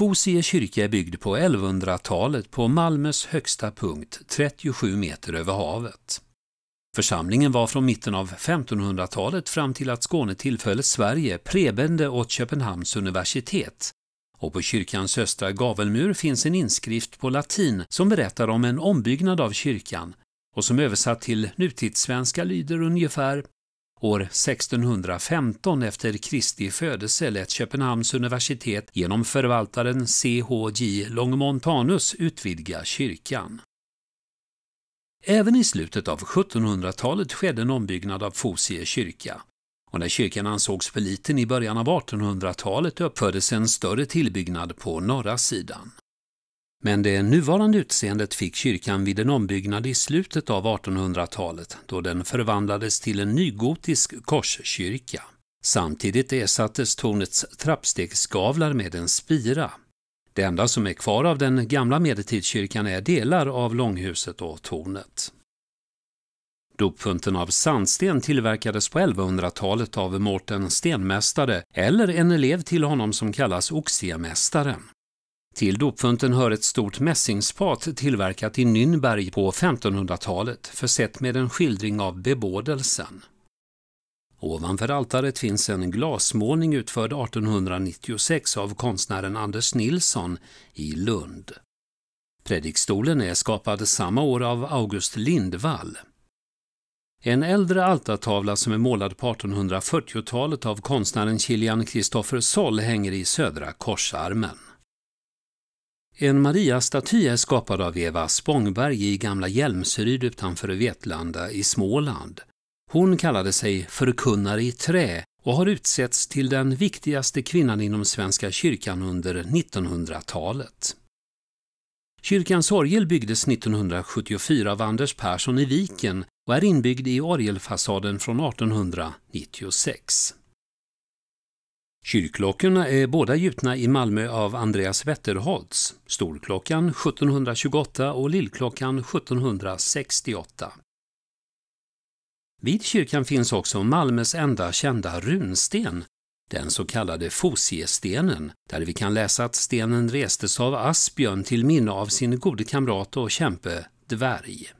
Fosie kyrka är byggd på 1100-talet på Malmös högsta punkt, 37 meter över havet. Församlingen var från mitten av 1500-talet fram till att Skåne tillföll Sverige prebende åt Köpenhamns universitet och på kyrkans östra gavelmur finns en inskrift på latin som berättar om en ombyggnad av kyrkan och som översatt till nutidssvenska lyder ungefär År 1615 efter Kristi födelse lät Köpenhamns universitet genom förvaltaren C.H.J. Longmontanus utvidga kyrkan. Även i slutet av 1700-talet skedde en ombyggnad av Fosie kyrka och när kyrkan ansågs för liten i början av 1800-talet uppfördes en större tillbyggnad på norra sidan. Men det nuvarande utseendet fick kyrkan vid en ombyggnad i slutet av 1800-talet då den förvandlades till en nygotisk korskyrka. Samtidigt ersattes tornets trappstegsgavlar med en spira. Det enda som är kvar av den gamla medeltidskyrkan är delar av långhuset och tornet. Dopfunten av sandsten tillverkades på 1100-talet av Mårten Stenmästare eller en elev till honom som kallas Oxiemästaren. Till dopfunten hör ett stort mässingsfat tillverkat i Nynberg på 1500-talet, försett med en skildring av bebådelsen. Ovanför altaret finns en glasmålning utförd 1896 av konstnären Anders Nilsson i Lund. Predikstolen är skapad samma år av August Lindvall. En äldre altartavla som är målad på 1840-talet av konstnären Kilian Kristoffer Soll hänger i södra korsarmen. En Mariastaty är skapad av Eva Spångberg i gamla Hjälmsryd utanför Vetlanda i Småland. Hon kallade sig Förkunnare i trä och har utsetts till den viktigaste kvinnan inom Svenska kyrkan under 1900-talet. Kyrkans orgel byggdes 1974 av Anders Persson i Viken och är inbyggd i orgelfasaden från 1896. Kyrkklockorna är båda gjutna i Malmö av Andreas Wetterholtz, storklockan 1728 och lillklockan 1768. Vid kyrkan finns också Malmös enda kända runsten, den så kallade Fosiestenen, där vi kan läsa att stenen restes av Asbjörn till minne av sin gode kamrat och kämpe Dvärg.